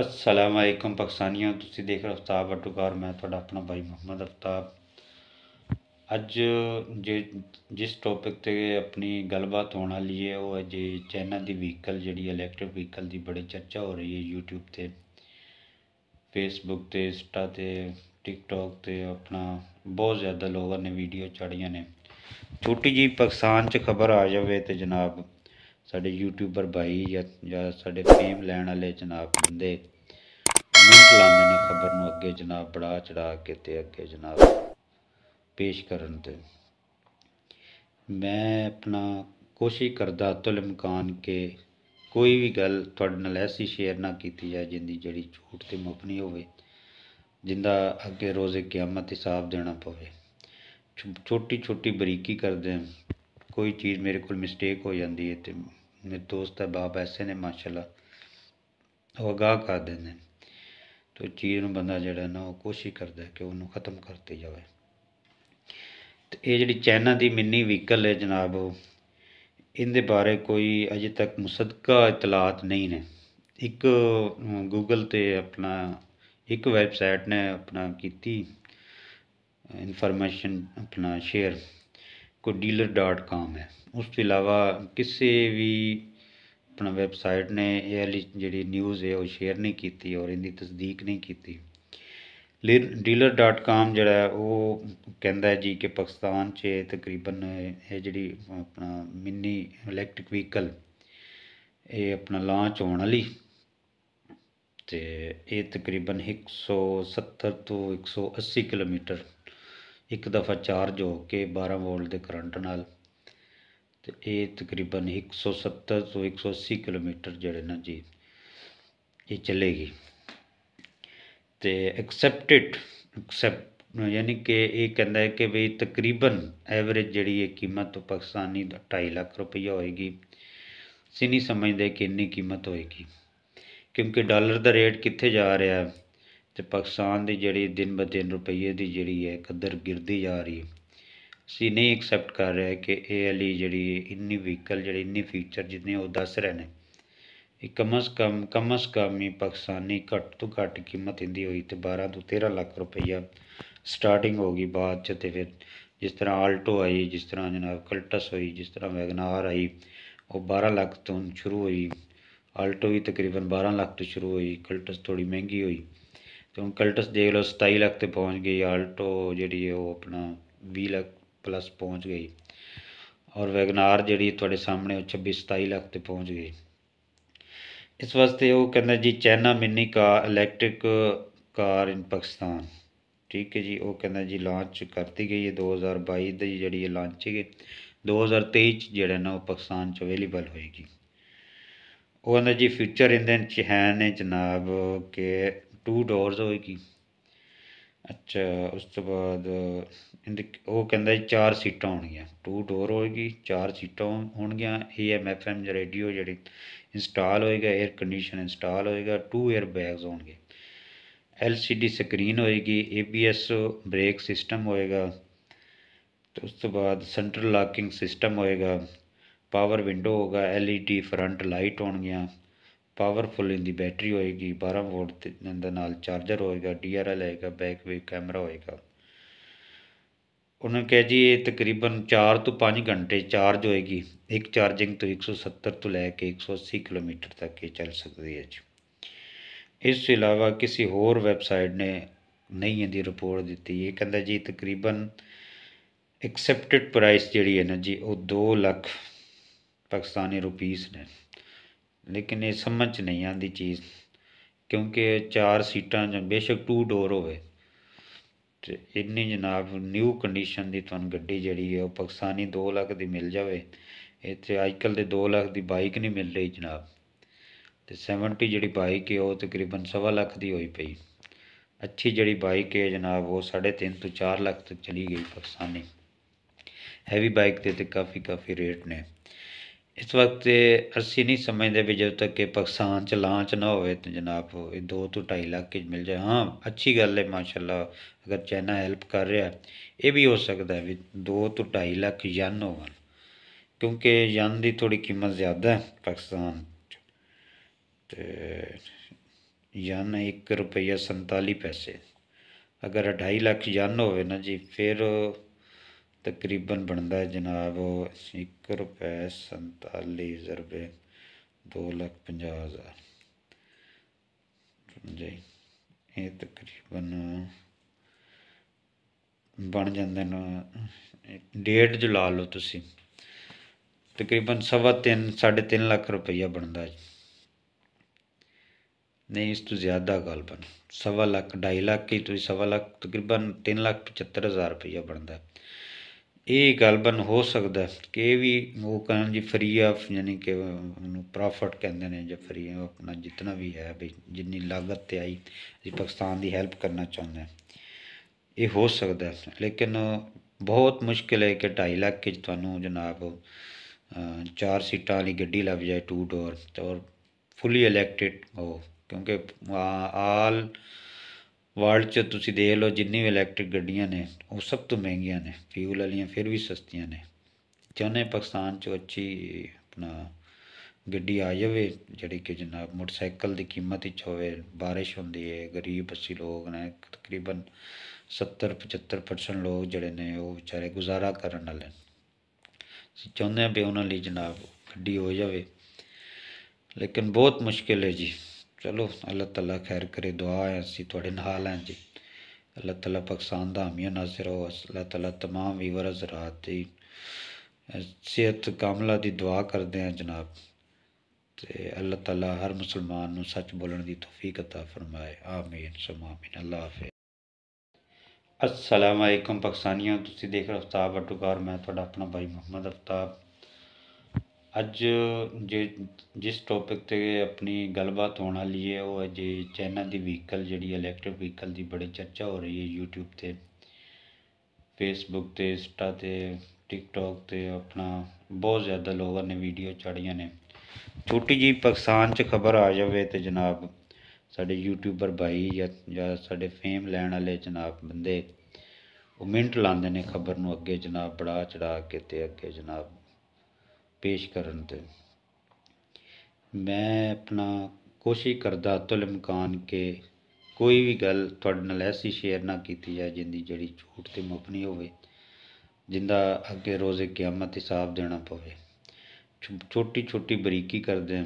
ਅਸਲਾਮ ਅਲੈਕਮ ਪਾਕਿਸਤਾਨੀਆਂ ਤੁਸੀਂ ਦੇਖ ਰਹੇ ਹੋ ਅਫਤਾਬ ਅਟੂਕਾਰ ਮੈਂ ਤੁਹਾਡਾ ਆਪਣਾ ਭਾਈ ਮੁਹੰਮਦ ਅਫਤਾਬ ਅੱਜ ਜੇ ਜਿਸ ਟੌਪਿਕ ਤੇ ਆਪਣੀ ਗੱਲਬਾਤ ਹੋਣ ਵਾਲੀ ਹੈ ਉਹ ਹੈ ਜੇ ਚਾਈਨਾ ਦੀ ਵਹੀਕਲ ਜਿਹੜੀ ਇਲੈਕਟ੍ਰਿਕ ਵਹੀਕਲ ਦੀ ਬੜੀ ਚਰਚਾ ਹੋ ਰਹੀ ਹੈ YouTube ਤੇ Facebook ਤੇ Insta ਤੇ TikTok ਤੇ ਆਪਣਾ ਬਹੁਤ ਜ਼ਿਆਦਾ ਲੋਕਾਂ ਨੇ ਵੀਡੀਓ ਚੜੀਆਂ ਨੇ ਛੋਟੀ ਜੀ ਪਾਕਿਸਤਾਨ 'ਚ ਖਬਰ ਆ ਜਾਵੇ ਤੇ ਜਨਾਬ ਸਾਡੇ ਯੂਟਿਊਬਰ ਭਾਈ ਜਾਂ ਜਾਂ ਸਾਡੇ ਫੇਮ ਲੈਣ ਵਾਲੇ ਜਨਾਬ ਬੰਦੇ ਮਿੰਟ ਲਾਉਂਦੇ ਨੇ ਖਬਰ ਨੂੰ ਅੱਗੇ ਜਨਾਬ ਬੜਾ ਚੜਾ ਕੇ ਤੇ ਅੱਗੇ ਜਨਾਬ ਪੇਸ਼ ਕਰਨ ਤੇ ਮੈਂ ਆਪਣਾ ਕੋਸ਼ਿਸ਼ ਕਰਦਾ ਤੁਲ ਇਮਕਾਨ ਕੇ ਕੋਈ ਵੀ ਗੱਲ ਤੁਹਾਡੇ ਨਾਲ ਐਸੀ ਸ਼ੇਅਰ ਨਾ ਕੀਤੀ ਜਾਏ ਜਿੰਦੀ ਜਿਹੜੀ ਝੂਠ ਤੇ ਮਪਣੀ ਹੋਵੇ ਜਿੰਦਾ ਅੱਗੇ ਰੋਜ਼ੇ ਕਿਆਮਤ ਹਿਸਾਬ ਦੇਣਾ ਪਵੇ ਛੋਟੀ ਛੋਟੀ ਬਰੀਕੀ ਕਰਦੇ ਹਾਂ ਕੋਈ ਚੀਜ਼ ਮੇਰੇ ਕੋਲ ਮਿਸਟੇਕ ਹੋ ਜਾਂਦੀ ਹੈ ਤੇ ਮੇਰੇ ਦੋਸਤ ਹੈ ਬਾਪ ਐਸੇ ਨੇ ਮਾਸ਼ਾਅੱਲਾ ਉਹ ਅਗਾਹ ਕਰ ਦਿੰਦੇ ਨੇ ਤੋ ਚੀਜ਼ ਨੂੰ ਬੰਦਾ ਜਿਹੜਾ ਨਾ ਉਹ ਕੋਸ਼ਿਸ਼ ਕਰਦਾ ਕਿ ਉਹਨੂੰ ਖਤਮ ਕਰਤੇ ਜਾਵੇ ਤੇ ਇਹ ਜਿਹੜੀ ਚਾਈਨਾ ਦੀ ਮਿੰਨੀ ਵਹੀਕਲ ਹੈ ਜਨਾਬ ਉਹ ਇਹਦੇ ਬਾਰੇ ਕੋਈ ਅਜੇ ਤੱਕ ਮੁਸਦਕਾ ਇਤਲਾਤ ਨਹੀਂ ਨੇ ਇੱਕ ਗੂਗਲ ਤੇ ਆਪਣਾ ਇੱਕ ਵੈਬਸਾਈਟ ਨੇ ਆਪਣਾ ਕੀਤੀ ਇਨਫੋਰਮੇਸ਼ਨ ਆਪਣਾ ਸ਼ੇਅਰ ਕੋਈ ਡੀਲਰ ਡਾਟ ਕਾਮ ਹੈ ਉਸ ਤੋਂ ਇਲਾਵਾ ਕਿਸੇ ਵੀ ਆਪਣਾ ਵੈਬਸਾਈਟ ਨੇ ਇਹ ਵਾਲੀ ਜਿਹੜੀ ਨਿਊਜ਼ ਹੈ ਉਹ ਸ਼ੇਅਰ ਨਹੀਂ ਕੀਤੀ ਔਰ ਇਹਦੀ ਤਸਦੀਕ ਨਹੀਂ ਕੀਤੀ dealer.com ਜਿਹੜਾ ਉਹ ਕਹਿੰਦਾ ਹੈ ਜੀ ਕਿ ਪਾਕਿਸਤਾਨ 'ਚ ਤਕਰੀਬਨ ਇਹ ਜਿਹੜੀ ਆਪਣਾ ਮਿੰਨੀ ਇਲੈਕਟ੍ਰਿਕ ਵਹੀਕਲ ਇਹ ਆਪਣਾ ਲਾਂਚ ਹੋਣ ਵਾਲੀ ਤੇ ਇਹ ਤਕਰੀਬਨ 170 ਤੋਂ 180 ਕਿਲੋਮੀਟਰ ਇੱਕ ਦਫਾ ਚਾਰਜ ਹੋ ਕੇ 12 ਵੋਲਟ ਦੇ ਕਰੰਟ ਨਾਲ ਤੇ ਇਹ ਤਕਰੀਬਨ 170 ਤੋਂ 180 ਕਿਲੋਮੀਟਰ ਜਿਹੜੇ ਨਾ ਜੀ ਇਹ ਚੱਲੇਗੀ ਤੇ ਐਕਸੈਪਟਡ ਐਕਸੈਪਟ ਯਾਨੀ ਕਿ ਇਹ ਕਹਿੰਦਾ ਹੈ ਕਿ ਵੀ ਤਕਰੀਬਨ ਐਵਰੇਜ ਜਿਹੜੀ ਹੈ ਕੀਮਤ ਤੋਂ ਪਾਕਿਸਤਾਨੀ ਦਾ 2.5 ਲੱਖ ਰੁਪਈਆ ਹੋਏਗੀ ਸੀ ਸਮਝਦੇ ਕਿ ਇੰਨੀ ਕੀਮਤ ਹੋਏਗੀ ਕਿਉਂਕਿ ਡਾਲਰ ਦਾ ਰੇਟ ਕਿੱਥੇ ਜਾ ਰਿਹਾ ਹੈ ਅਤੇ ਪਾਕਿਸਤਾਨ ਦੀ ਜਿਹੜੀ ਦਿਨ ਬ ਦਿਨ ਰੁਪਈਏ ਦੀ ਜਿਹੜੀ ਹੈ ਕਦਰ ਗਿਰਦੀ ਜਾ ਰਹੀ ਹੈ ਅਸੀਂ ਨਹੀਂ ਐਕਸੈਪਟ ਕਰ ਰਹੇ ਕਿ ਇਹ ਵਾਲੀ ਜਿਹੜੀ ਇੰਨੀ ਵਹੀਕਲ ਜਿਹੜੀ ਇੰਨੀ ਫੀਚਰ ਜਿੰਨੇ ਉਹ ਦੱਸ ਰਹੇ ਨੇ ਇਹ ਕਮ ਅਸ ਕਮ ਕਮ ਕਮ ਹੀ ਪਾਕਿਸਤਾਨੀ ਘੱਟ ਤੋਂ ਘੱਟ ਕੀਮਤ ਇੰਦੀ ਹੋਈ ਤੇ 12 ਤੋਂ 13 ਲੱਖ ਰੁਪਈਆ ਸਟਾਰਟਿੰਗ ਹੋ ਗਈ ਬਾਅਦ ਚ ਤੇ ਫਿਰ ਜਿਸ ਤਰ੍ਹਾਂ ਆਲਟੋ ਆਈ ਜਿਸ ਤਰ੍ਹਾਂ ਜਨਾਬ ਕਲਟਸ ਹੋਈ ਜਿਸ ਤਰ੍ਹਾਂ ਵੈਗਨਾਰ ਆਈ ਉਹ 12 ਲੱਖ ਤੋਂ ਸ਼ੁਰੂ ਹੋਈ ਆਲਟੋ ਵੀ ਤਕਰੀਬਨ 12 ਲੱਖ ਤੋਂ ਸ਼ੁਰੂ ਹੋਈ ਕਲਟਸ ਥੋੜੀ ਮਹਿੰਗੀ ਹੋਈ ਤੇ ਹੁਣ ਕਲਟਸ ਦੇਖ ਲਓ 27 ਲੱਖ ਤੇ ਪਹੁੰਚ ਗਈ ਆਲਟੋ ਜਿਹੜੀ ਉਹ ਆਪਣਾ 20 ਲੱਖ ਪਲੱਸ ਪਹੁੰਚ ਗਈ ਔਰ ਵੈਗਨਾਰ ਜਿਹੜੀ ਤੁਹਾਡੇ ਸਾਹਮਣੇ ਉਹ 26 27 ਲੱਖ ਤੇ ਪਹੁੰਚ ਗਈ ਇਸ ਵਾਸਤੇ ਉਹ ਕਹਿੰਦਾ ਜੀ China mini car electric car in Pakistan ਠੀਕ ਹੈ ਜੀ ਉਹ ਕਹਿੰਦਾ ਜੀ ਲਾਂਚ ਕਰਤੀ ਗਈ ਹੈ 2022 ਦੀ ਜਿਹੜੀ ਇਹ ਲਾਂਚ ਹੈ 2023 ਚ ਜਿਹੜਾ ਨਾ ਉਹ ਪਾਕਿਸਤਾਨ ਚ ਅਵੇਲੇਬਲ ਹੋਏਗੀ ਉਹ ਕਹਿੰਦਾ ਜੀ ਫਿਊਚਰ ਇਹਦੇ ਚ ਹੈ ਨੇ ਜਨਾਬ ਕਿ ਟੂ ਡੋਰਸ ਹੋਏਗੀ ਅੱਛਾ ਉਸ ਤੋਂ ਬਾਅਦ ਇਹਦੇ ਉਹ ਕਹਿੰਦਾ ਜੀ ਚਾਰ ਸੀਟਾਂ ਹੋਣਗੀਆਂ ਟੂ ਡੋਰ ਹੋਏਗੀ ਚਾਰ ਸੀਟਾਂ ਹੋਣਗੀਆਂ A M F M radio ਜਿਹੜੇ ਇੰਸਟਾਲ ਹੋਏਗਾ 에ਅਰ ਕੰਡੀਸ਼ਨ ਇੰਸਟਾਲ ਹੋਏਗਾ ਟੂ 에ਅਰ ਬੈਗਸ ਹੋਣਗੇ ਐਲ ਸੀ ਡੀ ਸਕਰੀਨ ਹੋਏਗੀ A B S brake system ਹੋਏਗਾ ਤੇ ਉਸ ਤੋਂ ਬਾਅਦ ਸੈਂਟਰ ਲਾਕਿੰਗ ਸਿਸਟਮ ਹੋਏਗਾ ਪਾਵਰ ਵਿੰਡੋ ਹੋਗਾ L E D front light ਹੋਣਗੀਆਂ ਪਾਵਰਫੁਲ ਇਹਦੀ ਬੈਟਰੀ ਹੋਏਗੀ 12 ਵੋਲਟ ਦੇ ਨਾਲ ਚਾਰਜਰ ਹੋਏਗਾ ਡੀਆਰਐਲ ਆਏਗਾ ਬੈਕ ਵੇ ਕੈਮਰਾ ਹੋਏਗਾ ਉਹਨਾਂ ਕਹੇ ਜੀ ਇਹ ਤਕਰੀਬਨ 4 ਤੋਂ 5 ਘੰਟੇ ਚਾਰਜ ਹੋਏਗੀ ਇੱਕ ਚਾਰਜਿੰਗ ਤੋਂ 170 ਤੋਂ ਲੈ ਕੇ 180 ਕਿਲੋਮੀਟਰ ਤੱਕ ਇਹ ਚੱਲ ਸਕਦੀ ਹੈ ਜੀ ਇਸ ਤੋਂ ਇਲਾਵਾ ਕਿਸੇ ਹੋਰ ਵੈਬਸਾਈਟ ਨੇ ਨਹੀਂ ਇਹਦੀ ਰਿਪੋਰਟ ਦਿੱਤੀ ਇਹ ਕਹਿੰਦਾ ਜੀ ਤਕਰੀਬਨ ਐਕਸੈਪਟਡ ਪ੍ਰਾਈਸ ਜਿਹੜੀ ਹੈ ਨਾ ਜੀ ਉਹ 2 ਲੱਖ ਪਾਕਿਸਤਾਨੀ ਰੁਪੀਸ ਨੇ ਲੇਕਿਨ ਇਹ ਸਮਝ 'ਚ ਨਹੀਂ ਆਂਦੀ ਚੀਜ਼ ਕਿਉਂਕਿ ਚਾਰ ਸੀਟਾਂ ਜਾਂ ਬੇਸ਼ੱਕ ਟੂ ਡੋਰ ਹੋਵੇ ਤੇ ਇੰਨੀ ਜਨਾਬ ਨਿਊ ਕੰਡੀਸ਼ਨ ਦੀ ਤੁਹਾਨੂੰ ਗੱਡੀ ਜਿਹੜੀ ਹੈ ਉਹ ਪਾਕਿਸਤਾਨੀ 2 ਲੱਖ ਦੀ ਮਿਲ ਜਾਵੇ ਇੱਥੇ ਅੱਜਕੱਲ ਦੇ 2 ਲੱਖ ਦੀ ਬਾਈਕ ਨਹੀਂ ਮਿਲ ਰਹੀ ਜਨਾਬ ਤੇ 70 ਜਿਹੜੀ ਬਾਈਕ ਹੈ ਉਹ ਤਕਰੀਬਨ 1.5 ਲੱਖ ਦੀ ਹੋਈ ਪਈ ਅੱਛੀ ਜਿਹੜੀ ਬਾਈਕ ਹੈ ਜਨਾਬ ਉਹ 3.5 ਤੋਂ 4 ਲੱਖ ਤੱਕ ਚਲੀ ਗਈ ਪਾਕਿਸਤਾਨੀ ਹੈਵੀ ਬਾਈਕ ਤੇ ਤੇ ਕਾਫੀ ਕਾਫੀ ਰੇਟ ਨੇ इस वक्त असी नहीं समझते भी जब तक कि पाकिस्तान च लांच ना हो तो जनाब दो तो ढाई लाख मिल जाए हाँ अच्छी गल है माशाला अगर चाइना हेल्प कर रहा है ये भी हो सकता है भी दो तो ढाई लाख यन हो क्योंकि यन की थोड़ी कीमत ज़्यादा है पाकिस्तान यन एक रुपया संताली पैसे अगर ढाई लाख यन हो जी फिर ਤਕਰੀਬਨ ਬਣਦਾ ਹੈ ਜਨਾਬ 1 ਰੁਪਏ 47 ਰੁਪਏ 250000 ਜੀ ਇਹ ਤਕਰੀਬਨ ਬਣ ਜਾਂਦੇ ਨੇ ਡੇਟ ਜੁ ਲਾ ਲਓ ਤੁਸੀਂ ਤਕਰੀਬਨ ਸਵਾ 3 3.5 ਲੱਖ ਰੁਪਈਆ ਬਣਦਾ ਜੀ ਨਹੀਂ ਇਸ ਤੋਂ ਜ਼ਿਆਦਾ ਗੱਲ ਬਣ 1.5 ਲੱਖ 2.5 ਲੱਖ ਕੀ ਤੁਸੀਂ 1.5 ਲੱਖ ਤਕਰੀਬਨ 3 ਲੱਖ 75000 ਰੁਪਈਆ ਬਣਦਾ ਇਹ ਬਨ ਹੋ ਸਕਦਾ ਕਿ ਇਹ ਵੀ ਉਹ ਕਹਿੰਦੇ ਜੀ ਫਰੀ ਆ ਯਾਨੀ ਕਿ ਉਹਨੂੰ ਪ੍ਰੋਫਿਟ ਕਹਿੰਦੇ ਨੇ ਜੇ ਫਰੀ ਆਪਣਾ ਜਿੰਨਾ ਵੀ ਹੈ ਵੀ ਜਿੰਨੀ ਲਾਗਤ ਤੇ ਆਈ ਜੀ ਪਾਕਿਸਤਾਨ ਦੀ ਹੈਲਪ ਕਰਨਾ ਚਾਹੁੰਦੇ ਹੈ ਇਹ ਹੋ ਸਕਦਾ ਲੇਕਿਨ ਬਹੁਤ ਮੁਸ਼ਕਿਲ ਹੈ ਕਿ 2.5 ਲੱਖ ਕਿ ਤੁਹਾਨੂੰ ਜਨਾਬ ਚਾਰ ਸੀਟਾਂ ਵਾਲੀ ਗੱਡੀ ਲੱਭ ਜਾਏ ਟੂ ਡੋਰ ਤੇ ਔਰ ਫੁੱਲੀ ਇਲੈਕਟਿਡ ਹੋ ਕਿਉਂਕਿ ਆਲ ਵਰਲਡ 'ਚ ਤੁਸੀਂ ਦੇਖ ਲਓ ਜਿੰਨੀ ਵੀ ਇਲੈਕਟ੍ਰਿਕ ਗੱਡੀਆਂ ਨੇ ਉਹ ਸਭ ਤੋਂ ਮਹਿੰਗੀਆਂ ਨੇ ਫਿਊਲ ਵਾਲੀਆਂ ਫਿਰ ਵੀ ਸਸਤੀਆਂ ਨੇ ਚਾਹਨੇ ਪਾਕਿਸਤਾਨ 'ਚ ਅੱਛੀ ਆਪਣਾ ਗੱਡੀ ਆ ਜਾਵੇ ਜਿਹੜੀ ਕਿ ਜਨਾਬ ਮੋਟਰਸਾਈਕਲ ਦੀ ਕੀਮਤ ਹੀ ਹੋਵੇ بارش ਹੁੰਦੀ ਹੈ ਗਰੀਬ ਅਸੀਂ ਲੋਕ ਨੇ ਤਕਰੀਬਨ 70 75% ਲੋਕ ਜਿਹੜੇ ਨੇ ਉਹ ਵਿਚਾਰੇ ਗੁਜ਼ਾਰਾ ਕਰਨ ਵਾਲੇ ਅਸੀਂ ਚਾਹੁੰਦੇ ਆ ਵੀ ਉਹਨਾਂ ਲਈ ਜਨਾਬ ਗੱਡੀ ਹੋ ਜਾਵੇ ਲੇਕਿਨ ਬਹੁਤ ਮੁਸ਼ਕਿਲ ਹੈ ਜੀ ਚਲੋ ਅੱਲਾਹ ਤਾਲਾ ਖੈਰ ਕਰੇ ਦੁਆ ਹੈ ਅਸੀਂ ਤੁਹਾਡੇ ਨਾਲ ਹਾਂ ਜੀ ਅੱਲਾਹ ਤਾਲਾ ਪਾਕਿਸਤਾਨ ਦਾ ਹਾਮੀਆਂ ਨਾਜ਼ਰ ਹੋ ਅੱਲਾਹ ਤਾਲਾ तमाम ਵੀਵਰ ਹਜ਼ਰਤ ਦੀ ਸਿਹਤ ਕਾਮਲਾ ਦੀ ਦੁਆ ਕਰਦੇ ਹਾਂ ਜਨਾਬ ਤੇ ਅੱਲਾਹ ਤਾਲਾ ਹਰ ਮੁਸਲਮਾਨ ਨੂੰ ਸੱਚ ਬੋਲਣ ਦੀ ਤੌਫੀਕ عطا ਫਰਮਾਏ ਆਮੀਨ ਸੁਮਾਮੀਨ ਅੱਲਾਹ ਹਾਫਿਜ਼ ਅਸਲਾਮ ਪਾਕਿਸਤਾਨੀਆਂ ਤੁਸੀਂ ਦੇਖ ਰਹੇ ਹੋ ਅਫਤਾਬ ਅਟੂਕਾਰ ਮੈਂ ਤੁਹਾਡਾ ਆਪਣਾ ਭਾਈ ਮੁਹੰਮਦ ਅਫਤਾਬ ਅੱਜ ਜੇ ਜਿਸ ਟੋਪਿਕ 'ਤੇ ਆਪਣੀ ਗੱਲਬਾਤ ਹੋਣ ਵਾਲੀ ਹੈ ਉਹ ਅੱਜ ਜੇ ਚਾਈਨਾ ਦੀ ਵਹੀਕਲ ਜਿਹੜੀ ਇਲੈਕਟ੍ਰਿਕ ਵਹੀਕਲ ਦੀ ਬੜੀ ਚਰਚਾ ਹੋ ਰਹੀ ਹੈ YouTube ਤੇ ਫੇਸਬੁੱਕ ਤੇ ਇੰਸਟਾ ਤੇ TikTok ਤੇ ਆਪਣਾ ਬਹੁਤ ਜ਼ਿਆਦਾ ਲੋਕਾਂ ਨੇ ਵੀਡੀਓ ਚਾੜੀਆਂ ਨੇ ਛੋਟੀ ਜੀ ਪਾਕਿਸਤਾਨ 'ਚ ਖਬਰ ਆ ਜਾਵੇ ਤੇ ਜਨਾਬ ਸਾਡੇ ਯੂਟਿਊਬਰ ਭਾਈ ਜਾਂ ਸਾਡੇ ਫੇਮ ਲੈਣ ਵਾਲੇ ਜਨਾਬ ਬੰਦੇ ਉਹ ਮਿੰਟ ਲਾਉਂਦੇ ਨੇ ਖਬਰ ਨੂੰ ਅੱਗੇ ਜਨਾਬ ਬੜਾ ਚੜਾ ਕੇ ਤੇ ਅੱਗੇ ਜਨਾਬ ਪੇਸ਼ ਕਰਨ ਤੇ ਮੈਂ ਆਪਣਾ ਕੋਸ਼ਿਸ਼ ਕਰਦਾ ਤੁਲਮਕਾਨ ਕੇ ਕੋਈ ਵੀ ਗੱਲ ਤੁਹਾਡੇ ਨਾਲ ਐਸੀ ਸ਼ੇਅਰ ਨਾ ਕੀਤੀ ਜਾ ਜਿੰਦੀ ਜਿਹੜੀ ਝੂਠ ਤੇ ਮੁਕਣੀ ਹੋਵੇ ਜਿੰਦਾ ਅੱਗੇ ਰੋਜ਼ੇ ਕਿਆਮਤ ਹਿਸਾਬ ਦੇਣਾ ਪਵੇ ਛੋਟੀ ਛੋਟੀ ਬਰੀਕੀ ਕਰਦੇ ਹਾਂ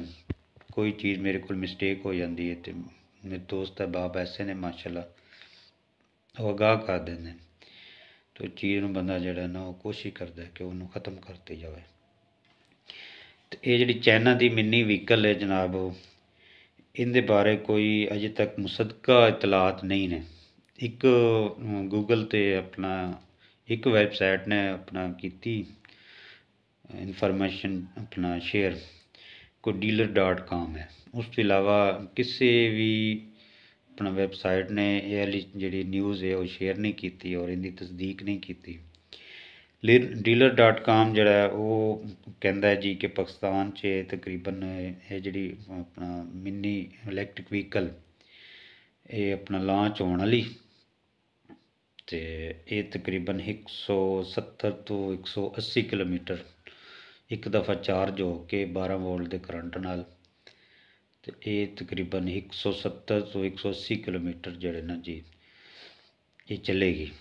ਕੋਈ ਚੀਜ਼ ਮੇਰੇ ਕੋਲ ਮਿਸਟੇਕ ਹੋ ਜਾਂਦੀ ਹੈ ਤੇ ਮੇਰੇ ਦੋਸਤ ਹੈ ਬਾਪ ਐਸੇ ਨੇ ਮਾਸ਼ਾਅੱਲਾ ਉਹ ਅਗਾਹ ਕਰ ਦਿੰਦੇ ਤੋ ਚੀਜ਼ ਨੂੰ ਬੰਦਾ ਜਿਹੜਾ ਨਾ ਉਹ ਕੋਸ਼ਿਸ਼ ਕਰਦਾ ਕਿ ਉਹਨੂੰ ਖਤਮ ਕਰਤੇ ਜਾਵੇ ਇਹ ਜਿਹੜੀ ਚਾਈਨਾ ਦੀ ਮਿੰਨੀ ਵਹੀਕਲ ਹੈ ਜਨਾਬ ਇਹਦੇ ਬਾਰੇ ਕੋਈ ਅਜੇ ਤੱਕ ਮੁਸਦਕਾ ਇਤਲਾਤ ਨਹੀਂ ਨੇ ਇੱਕ ਗੂਗਲ ਤੇ ਆਪਣਾ ਇੱਕ ਵੈਬਸਾਈਟ ਨੇ ਆਪਣਾ ਕੀਤੀ ਇਨਫੋਰਮੇਸ਼ਨ ਆਪਣਾ ਸ਼ੇਅਰ ਕੋ dealer.com ਹੈ ਉਸ ਤੋਂ ਇਲਾਵਾ ਕਿਸੇ ਵੀ ਆਪਣਾ ਵੈਬਸਾਈਟ ਨੇ ਇਹ ਵਾਲੀ ਜਿਹੜੀ ਨਿਊਜ਼ ਹੈ ਉਹ ਸ਼ੇਅਰ ਨਹੀਂ ਕੀਤੀ ਔਰ ਇਹਦੀ ਤਸਦੀਕ ਨਹੀਂ ਕੀਤੀ dealer.com ਜਿਹੜਾ ਉਹ ਕਹਿੰਦਾ ਜੀ ਕਿ ਪਾਕਿਸਤਾਨ 'ਚ ਤਕਰੀਬਨ ਇਹ ਜਿਹੜੀ ਆਪਣਾ ਮਿੰਨੀ ਇਲੈਕਟ੍ਰਿਕ ਵਹੀਕਲ ਇਹ ਆਪਣਾ ਲਾਂਚ ਹੋਣ ਵਾਲੀ ਤੇ ਇਹ ਤਕਰੀਬਨ 170 ਤੋਂ 180 ਕਿਲੋਮੀਟਰ ਇੱਕ ਦਫਾ ਚਾਰਜ ਹੋ ਕੇ 12 ਵੋਲਟ ਦੇ ਕਰੰਟ ਨਾਲ ਤੇ ਇਹ ਤਕਰੀਬਨ 170 ਤੋਂ 180 ਕਿਲੋਮੀਟਰ ਜਿਹੜੇ ਨਾ ਜੀ ਇਹ ਚੱਲੇਗੀ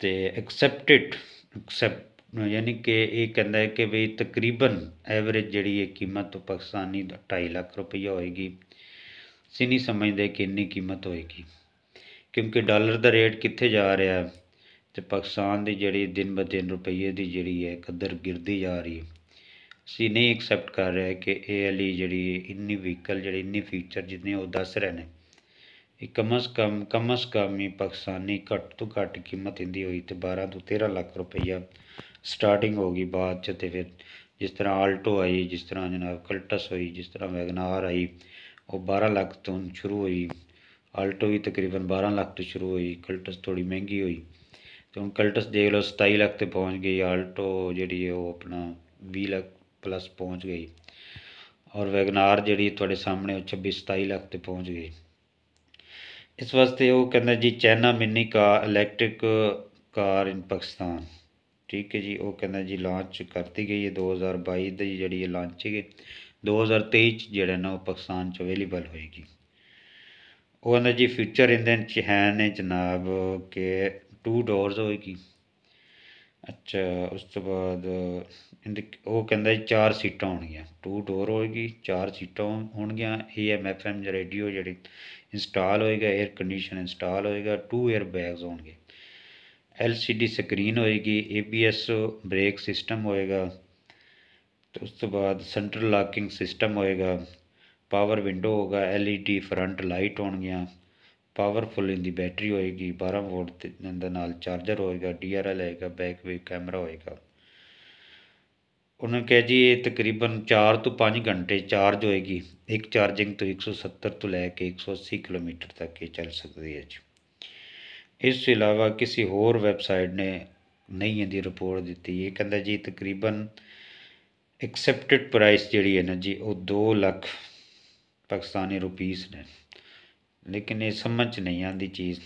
ਤੇ ਐਕਸੈਪਟਡ ਐਕਸੈਪਟ ਯਾਨੀ ਕਿ ਇਹ ਕਹਿੰਦਾ ਹੈ ਕਿ ਵੀ ਤਕਰੀਬਨ ਐਵਰੇਜ ਜਿਹੜੀ ਹੈ ਕੀਮਤ ਪਾਕਿਸਤਾਨੀ ਦਾ 2.5 ਲੱਖ ਰੁਪਈਆ ਹੋਏਗੀ ਸਿਨੀ ਸਮਝਦੇ ਕਿ ਇੰਨੀ ਕੀਮਤ ਹੋਏਗੀ ਕਿਉਂਕਿ ਡਾਲਰ ਦਾ ਰੇਟ ਕਿੱਥੇ ਜਾ ਰਿਹਾ ਤੇ ਪਾਕਿਸਤਾਨ ਦੀ ਜਿਹੜੀ ਦਿਨ ਬ ਦਿਨ ਰੁਪਈਏ ਦੀ ਜਿਹੜੀ ਹੈ ਕਦਰ ਗਿਰਦੀ ਜਾ ਰਹੀ ਹੈ ਅਸੀਂ ਨਹੀਂ ਐਕਸੈਪਟ ਕਰ ਰਿਹਾ ਕਿ ਇਹ ਵਾਲੀ ਜਿਹੜੀ ਇੰਨੀ ਵਹੀਕਲ ਜਿਹੜੀ ਇੰਨੀ ਫੀਚਰ ਜਿੰਨੇ ਉਹ ਦੱਸ ਰਹੇ ਨੇ ਇਹ ਕਮ ਸੇ ਕਮ ਕਮ ਸੇ ਕਮ ਹੀ ਪਾਕਿਸਤਾਨੀ ਘੱਟ ਤੋਂ ਘੱਟ ਕੀਮਤ ਇੰਦੀ ਹੋਈ ਤੇ 12 ਤੋਂ 13 ਲੱਖ ਰੁਪਈਆ ਸਟਾਰਟਿੰਗ ਹੋ ਗਈ ਬਾਅਦ ਚ ਤੇ ਫਿਰ ਜਿਸ ਤਰ੍ਹਾਂ ਆਲਟੋ ਆਈ ਜਿਸ ਤਰ੍ਹਾਂ ਜਨਾਬ ਕਲਟਸ ਹੋਈ ਜਿਸ ਤਰ੍ਹਾਂ ਵੈਗਨਾਰ ਆਈ ਉਹ 12 ਲੱਖ ਤੋਂ ਸ਼ੁਰੂ ਹੋਈ ਆਲਟੋ ਵੀ ਤਕਰੀਬਨ 12 ਲੱਖ ਤੋਂ ਸ਼ੁਰੂ ਹੋਈ ਕਲਟਸ ਥੋੜੀ ਮਹਿੰਗੀ ਹੋਈ ਤੇ ਹੁਣ ਕਲਟਸ ਦੇਖ ਲਓ 27 ਲੱਖ ਤੇ ਪਹੁੰਚ ਗਈ ਆਲਟੋ ਜਿਹੜੀ ਉਹ ਆਪਣਾ 20 ਲੱਖ ਪਲੱਸ ਪਹੁੰਚ ਗਈ ਔਰ ਵੈਗਨਾਰ ਜਿਹੜੀ ਤੁਹਾਡੇ ਸਾਹਮਣੇ ਉਹ 26 27 ਲੱਖ ਤੇ ਪਹੁੰਚ ਗਈ ਇਸ ਵਾਸਤੇ ਉਹ ਕਹਿੰਦਾ ਜੀ China mini car electric car in Pakistan ਠੀਕ ਹੈ ਜੀ ਉਹ ਕਹਿੰਦਾ ਜੀ ਲਾਂਚ ਕਰਤੀ ਗਈ ਹੈ 2022 ਦੀ ਜਿਹੜੀ ਇਹ ਲਾਂਚ ਹੈ 2023 ਚ ਜਿਹੜਾ ਨਾ ਉਹ ਪਾਕਿਸਤਾਨ ਚ ਅਵੇਲੇਬਲ ਹੋਏਗੀ ਉਹ ਕਹਿੰਦਾ ਜੀ ਫਿਊਚਰ ਇੰਦਨ ਚ ਹੈ ਨੇ ਜਨਾਬ ਕਿ ਟੂ ਡੋਰਸ ਹੋਏਗੀ ਅੱਛਾ ਉਸ ਤੋਂ ਬਾਅਦ ਉਹ ਕਹਿੰਦਾ ਜੀ ਚਾਰ ਸੀਟਾਂ ਹੋਣਗੀਆਂ ਟੂ ਡੋਰ ਹੋਏਗੀ ਚਾਰ ਸੀਟਾਂ ਹੋਣਗੀਆਂ A M F M radio ਜਿਹੜੇ ਇੰਸਟਾਲ ਹੋਏਗਾ 에ਅਰ ਕੰਡੀਸ਼ਨ ਇੰਸਟਾਲ ਹੋਏਗਾ ਟੂ 에ਅਰ ਬੈਗਸ ਹੋਣਗੇ ਐਲ ਸੀ ਡੀ ਸਕਰੀਨ ਹੋਏਗੀ A B S brake system ਹੋਏਗਾ ਤੇ ਉਸ ਤੋਂ ਬਾਅਦ ਸੈਂਟਰ ਲਾਕਿੰਗ ਸਿਸਟਮ ਹੋਏਗਾ ਪਾਵਰ ਵਿੰਡੋ ਹੋਗਾ L E D front light ਹੋਣਗੀਆਂ ਪਾਵਰਫੁਲ ਇਹਦੀ ਬੈਟਰੀ ਹੋਏਗੀ 12 ਵੋਲਟ ਦੇ ਨਾਲ ਚਾਰਜਰ ਹੋਏਗਾ ਡੀਆਰਐਲ ਆਏਗਾ ਬੈਕ ਵੇ ਕੈਮਰਾ ਹੋਏਗਾ ਉਹਨਾਂ ਕਿਹਾ ਜੀ ਇਹ ਤਕਰੀਬਨ 4 ਤੋਂ 5 ਘੰਟੇ ਚਾਰਜ ਹੋਏਗੀ ਇੱਕ ਚਾਰਜਿੰਗ ਤੋਂ 170 ਤੋਂ ਲੈ ਕੇ 180 ਕਿਲੋਮੀਟਰ ਤੱਕ ਇਹ ਚੱਲ ਸਕਦੀ ਹੈ ਜੀ ਇਸ ਤੋਂ ਇਲਾਵਾ ਕਿਸੇ ਹੋਰ ਵੈਬਸਾਈਟ ਨੇ ਨਹੀਂ ਇਹਦੀ ਰਿਪੋਰਟ ਦਿੱਤੀ ਇਹ ਕਹਿੰਦਾ ਜੀ ਤਕਰੀਬਨ ਐਕਸੈਪਟਡ ਪ੍ਰਾਈਸ ਜਿਹੜੀ ਹੈ ਨਾ ਜੀ ਉਹ 2 ਲੱਖ ਪਾਕਿਸਤਾਨੀ ਰੁਪੀਸ ਨੇ ਲੇਕਿਨ ਇਹ ਸਮਝ 'ਚ ਨਹੀਂ ਆਂਦੀ ਚੀਜ਼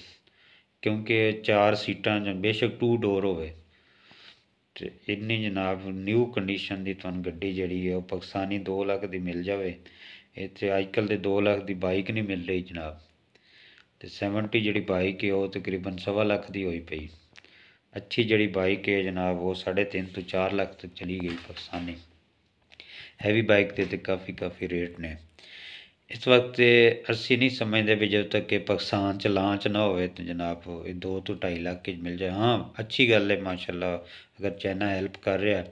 ਕਿਉਂਕਿ ਚਾਰ ਸੀਟਾਂ ਜਾਂ ਬੇਸ਼ੱਕ ਟੂ ਡੋਰ ਹੋਵੇ ਤੇ ਇੰਨੀ ਜਨਾਬ ਨਿਊ ਕੰਡੀਸ਼ਨ ਦੀ ਤੁਹਾਨੂੰ ਗੱਡੀ ਜਿਹੜੀ ਹੈ ਉਹ ਪਾਕਿਸਤਾਨੀ 2 ਲੱਖ ਦੀ ਮਿਲ ਜਾਵੇ ਇੱਥੇ ਅੱਜਕੱਲ ਦੇ 2 ਲੱਖ ਦੀ ਬਾਈਕ ਨਹੀਂ ਮਿਲ ਰਹੀ ਜਨਾਬ ਤੇ 70 ਜਿਹੜੀ ਬਾਈਕ ਹੈ ਉਹ ਤਕਰੀਬਨ 1.5 ਲੱਖ ਦੀ ਹੋਈ ਪਈ ਅੱਛੀ ਜਿਹੜੀ ਬਾਈਕ ਹੈ ਜਨਾਬ ਉਹ 3.5 ਤੋਂ 4 ਲੱਖ ਤੱਕ ਚਲੀ ਗਈ ਪਾਕਿਸਤਾਨੀ ਹੈਵੀ ਬਾਈਕ ਤੇ ਤੇ ਕਾਫੀ ਕਾਫੀ ਰੇਟ ਨੇ ਇਸ ਵਕਤ ਅਸੀਂ ਨਹੀਂ ਸਮਝਦੇ ਵੀ ਜਦੋਂ ਤੱਕ ਕਿ ਪਾਕਿਸਤਾਨ ਚ ਲਾਂਚ ਨਾ ਹੋਵੇ ਤੇ ਜਨਾਬ ਇਹ 2 ਤੋਂ 2.5 ਲੱਖ ਹੀ ਮਿਲ ਜਾਏ ਹਾਂ ਅੱਛੀ ਗੱਲ ਹੈ ਮਾਸ਼ਾਅੱਲਾ ਅਗਰ ਚਾਈਨਾ ਹੈਲਪ ਕਰ ਰਿਹਾ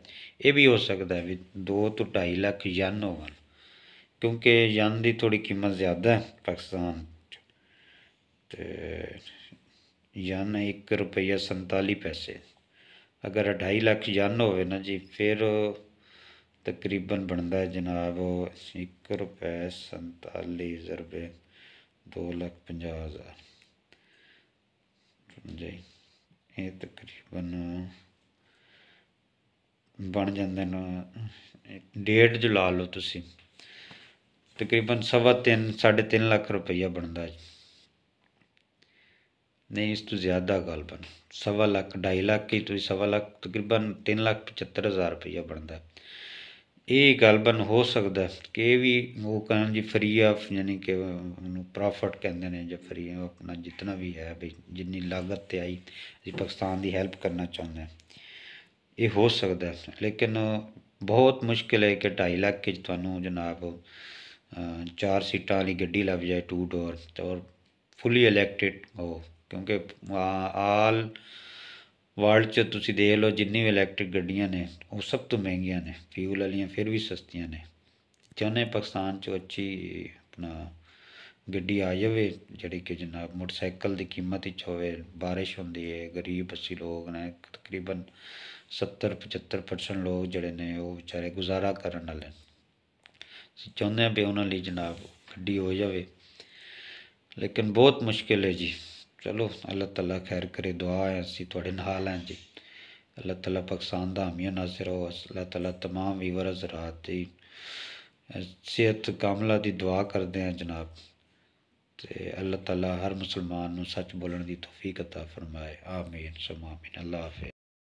ਇਹ ਵੀ ਹੋ ਸਕਦਾ ਵੀ 2 ਤੋਂ 2.5 ਲੱਖ ਯਨ ਹੋਣ ਕਿਉਂਕਿ ਯਨ ਦੀ ਥੋੜੀ ਕੀਮਤ ਜ਼ਿਆਦਾ ਹੈ ਪਾਕਿਸਤਾਨ ਚ ਤੇ ਯਨ 1 ਰੁਪਈਆ 47 ਪੈਸੇ ਅਗਰ 2.5 ਲੱਖ ਯਨ ਹੋਵੇ ਨਾ ਜੀ ਫਿਰ ਤਕਰੀਬਨ ਬਣਦਾ ਜਨਾਬ 1 ਰੁਪਏ 47 ਜ਼ਰਬੇ 2 ਲੱਖ 50 ਹਜ਼ਾਰ ਜੀ ਇਹ ਤਕਰੀਬਨ ਬਣ ਜਾਂਦੇ ਨੇ ਡੇਟ ਜੋ ਲਾ ਲਓ ਤੁਸੀਂ ਤਕਰੀਬਨ ਸਵਾ 3 3.5 ਲੱਖ ਰੁਪਈਆ ਬਣਦਾ ਜੀ ਨਹੀਂ ਇਸ ਤੋਂ ਜ਼ਿਆਦਾ ਗੱਲ ਬਣ 1.5 ਲੱਖ 2.5 ਲੱਖ ਕੀ ਤੁਸੀਂ 1.5 ਲੱਖ ਤਕਰੀਬਨ 3 ਲੱਖ 75 ਹਜ਼ਾਰ ਰੁਪਈਆ ਬਣਦਾ ਇਹ ਗੱਲ ਬਨ ਹੋ ਸਕਦਾ ਕਿ ਵੀ ਉਹ ਕਹਿਣ ਜੀ ਫਰੀ ਆ ਯਾਨੀ ਕਿ ਉਹਨੂੰ ਪ੍ਰੋਫਿਟ ਕਹਿੰਦੇ ਨੇ ਜਾਂ ਫਰੀ ਆਪਣਾ ਜਿੰਨਾ ਵੀ ਹੈ ਵੀ ਜਿੰਨੀ ਲਾਗਤ ਤੇ ਆਈ ਅਸੀਂ ਪਾਕਿਸਤਾਨ ਦੀ ਹੈਲਪ ਕਰਨਾ ਚਾਹੁੰਦੇ ਇਹ ਹੋ ਸਕਦਾ ਲੇਕਿਨ ਬਹੁਤ ਮੁਸ਼ਕਿਲ ਹੈ ਕਿ 2.5 ਲੱਖ ਵਿੱਚ ਤੁਹਾਨੂੰ ਜਨਾਬ ਚਾਰ ਸੀਟਾਂ ਵਾਲੀ ਗੱਡੀ ਲੱਭ ਜਾਏ ਟੂ ਡੋਰ ਤੇ ਔਰ ਫੁੱਲੀ ਇਲੈਕਟਿਡ ਹੋ ਕਿਉਂਕਿ ਆਲ ਵਰਲਡ 'ਚ ਤੁਸੀਂ ਦੇਖ ਲਓ ਜਿੰਨੀ ਵੀ ਇਲੈਕਟ੍ਰਿਕ ਗੱਡੀਆਂ ਨੇ ਉਹ ਸਭ ਤੋਂ ਮਹਿੰਗੀਆਂ ਨੇ ਫਿਊਲ ਵਾਲੀਆਂ ਫਿਰ ਵੀ ਸਸਤੀਆਂ ਨੇ ਚਾਹੁੰਦੇ ਪਾਕਿਸਤਾਨ 'ਚ ਅੱਛੀ ਆਪਣਾ ਗੱਡੀ ਆ ਜਾਵੇ ਜਿਹੜੀ ਕਿ ਜਨਾਬ ਮੋਟਰਸਾਈਕਲ ਦੀ ਕੀਮਤ ਹੀ ਹੋਵੇ بارش ਹੁੰਦੀ ਹੈ ਗਰੀਬ ਅਸੀਂ ਲੋਕ ਨੇ ਤਕਰੀਬਨ 70 75% ਲੋਕ ਜਿਹੜੇ ਨੇ ਉਹ ਵਿਚਾਰੇ ਗੁਜ਼ਾਰਾ ਕਰਨ ਵਾਲੇ ਅਸੀਂ ਚਾਹੁੰਦੇ ਹਾਂ ਵੀ ਉਹਨਾਂ ਲਈ ਜਨਾਬ ਗੱਡੀ ਹੋ ਜਾਵੇ ਲੇਕਿਨ ਬਹੁਤ ਮੁਸ਼ਕਿਲ ਹੈ ਜੀ चलो अल्लाह तला खैर करे दुआ है असं थोड़े नाल हैं जी अल्लाह तला पकसान दामिया नासिर हो अल्लाह तला तमाम वीवर हजरात जी सेहत कामला की दुआ करते हैं जनाब तो अल्लाह तला हर मुसलमान सच बोलने की तोफीकता फरमाए आमीन समा अल्लाह हाफि